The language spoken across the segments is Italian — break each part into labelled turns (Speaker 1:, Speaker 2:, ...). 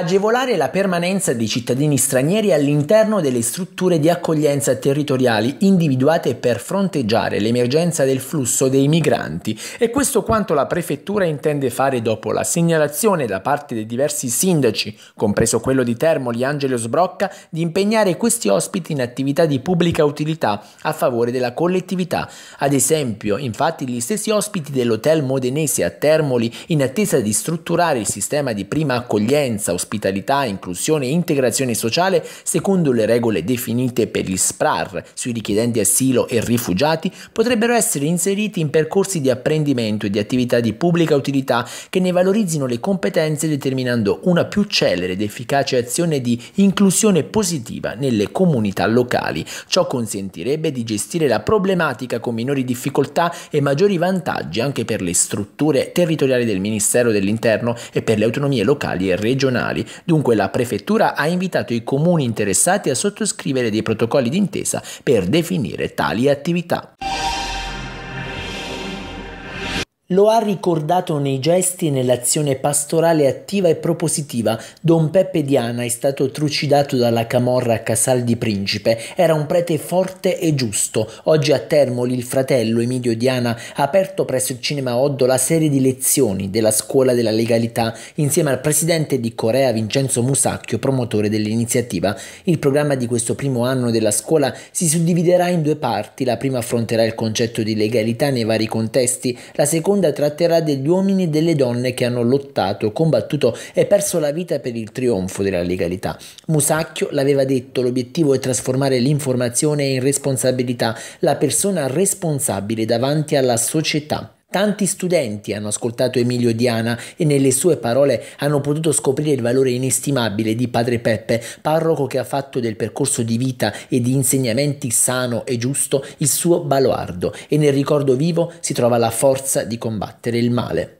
Speaker 1: agevolare la permanenza dei cittadini stranieri all'interno delle strutture di accoglienza territoriali individuate per fronteggiare l'emergenza del flusso dei migranti e questo quanto la prefettura intende fare dopo la segnalazione da parte dei diversi sindaci, compreso quello di Termoli Angelo Sbrocca, di impegnare questi ospiti in attività di pubblica utilità a favore della collettività. Ad esempio, infatti, gli stessi ospiti dell'hotel modenese a Termoli in attesa di strutturare il sistema di prima accoglienza, ospedale ospitalità, inclusione e integrazione sociale secondo le regole definite per gli SPRAR sui richiedenti asilo e rifugiati potrebbero essere inseriti in percorsi di apprendimento e di attività di pubblica utilità che ne valorizzino le competenze determinando una più celere ed efficace azione di inclusione positiva nelle comunità locali. Ciò consentirebbe di gestire la problematica con minori difficoltà e maggiori vantaggi anche per le strutture territoriali del Ministero dell'Interno e per le autonomie locali e regionali regionali. Dunque la prefettura ha invitato i comuni interessati a sottoscrivere dei protocolli d'intesa per definire tali attività. Lo ha ricordato nei gesti e nell'azione pastorale attiva e propositiva. Don Peppe Diana è stato trucidato dalla camorra a Casal di Principe. Era un prete forte e giusto. Oggi a Termoli il fratello Emilio Diana ha aperto presso il Cinema Oddo la serie di lezioni della Scuola della Legalità insieme al presidente di Corea Vincenzo Musacchio, promotore dell'iniziativa. Il programma di questo primo anno della scuola si suddividerà in due parti. La prima affronterà il concetto di legalità nei vari contesti, la seconda seconda tratterà degli uomini e delle donne che hanno lottato, combattuto e perso la vita per il trionfo della legalità. Musacchio l'aveva detto, l'obiettivo è trasformare l'informazione in responsabilità, la persona responsabile davanti alla società. Tanti studenti hanno ascoltato Emilio Diana e nelle sue parole hanno potuto scoprire il valore inestimabile di Padre Peppe, parroco che ha fatto del percorso di vita e di insegnamenti sano e giusto il suo baluardo e nel ricordo vivo si trova la forza di combattere il male.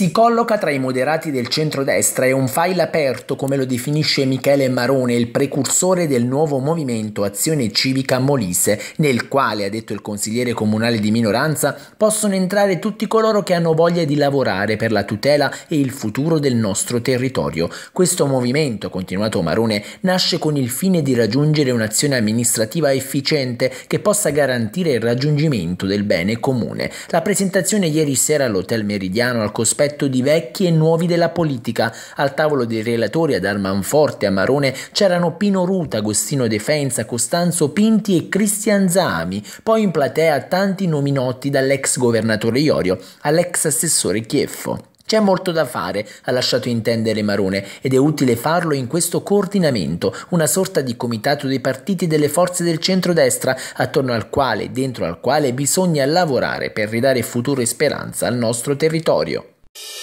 Speaker 1: Si colloca tra i moderati del centrodestra e un file aperto, come lo definisce Michele Marone, il precursore del nuovo movimento Azione Civica Molise, nel quale, ha detto il consigliere comunale di minoranza, possono entrare tutti coloro che hanno voglia di lavorare per la tutela e il futuro del nostro territorio. Questo movimento, continuato Marone, nasce con il fine di raggiungere un'azione amministrativa efficiente che possa garantire il raggiungimento del bene comune. La presentazione ieri sera all'Hotel Meridiano al cospetto rispetto di vecchi e nuovi della politica. Al tavolo dei relatori ad Armanforte a Marone c'erano Pino Ruta, Agostino De Costanzo Pinti e Cristian Zami, poi in platea tanti nomi noti dall'ex governatore Iorio all'ex assessore Chieffo. C'è molto da fare, ha lasciato intendere Marone, ed è utile farlo in questo coordinamento, una sorta di comitato dei partiti e delle forze del centrodestra, attorno al quale, dentro al quale bisogna lavorare per ridare futuro e speranza al nostro territorio. you